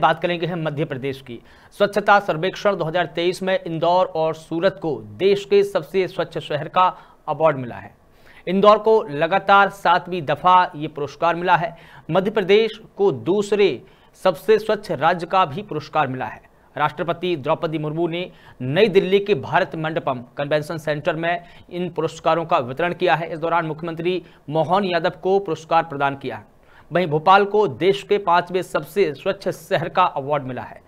बात करेंगे हम मध्य प्रदेश की स्वच्छता सर्वेक्षण 2023 में इंदौर और सूरत को देश के सबसे स्वच्छ शहर का अवार्ड मिला है इंदौर को लगातार सातवीं दफा ये पुरस्कार मिला है मध्य प्रदेश को दूसरे सबसे स्वच्छ राज्य का भी पुरस्कार मिला है राष्ट्रपति द्रौपदी मुर्मू ने नई दिल्ली के भारत मंडपम कन्वेंशन सेंटर में इन पुरस्कारों का वितरण किया है इस दौरान मुख्यमंत्री मोहन यादव को पुरस्कार प्रदान किया है वहीं भोपाल को देश के पांचवें सबसे स्वच्छ शहर का अवार्ड मिला है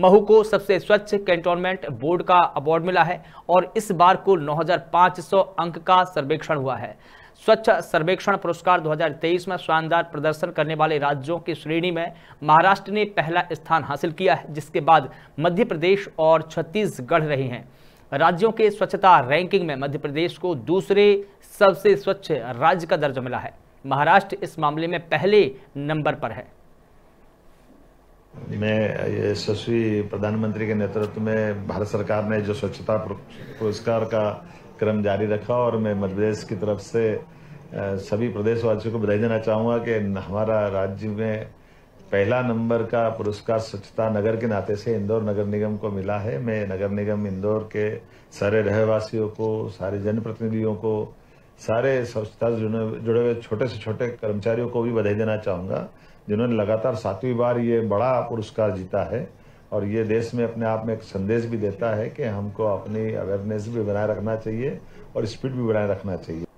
महू को सबसे स्वच्छ कैंटोनमेंट बोर्ड का अवार्ड मिला है और इस बार कुल 9,500 अंक का सर्वेक्षण हुआ है स्वच्छ सर्वेक्षण पुरस्कार 2023 में शानदार प्रदर्शन करने वाले राज्यों की श्रेणी में महाराष्ट्र ने पहला स्थान हासिल किया है जिसके बाद मध्य प्रदेश और छत्तीसगढ़ रहे हैं राज्यों के स्वच्छता रैंकिंग में मध्य प्रदेश को दूसरे सबसे स्वच्छ राज्य का दर्जा मिला है महाराष्ट्र इस मामले में पहले नंबर पर है मैं यशस्वी प्रधानमंत्री के नेतृत्व में भारत सरकार ने जो स्वच्छता पुरस्कार का क्रम जारी रखा और मैं मध्यप्रदेश की तरफ से सभी प्रदेशवासियों को बधाई देना चाहूँगा कि हमारा राज्य में पहला नंबर का पुरस्कार स्वच्छता नगर के नाते से इंदौर नगर निगम को मिला है मैं नगर निगम इंदौर के सारे रहवासियों को सारे जनप्रतिनिधियों को सारे स्वच्छता से जुड़े हुए छोटे से छोटे कर्मचारियों को भी बधाई देना चाहूँगा जिन्होंने लगातार सातवीं बार ये बड़ा पुरस्कार जीता है और ये देश में अपने आप में एक संदेश भी देता है कि हमको अपनी अवेयरनेस भी बनाए रखना चाहिए और स्पीड भी बनाए रखना चाहिए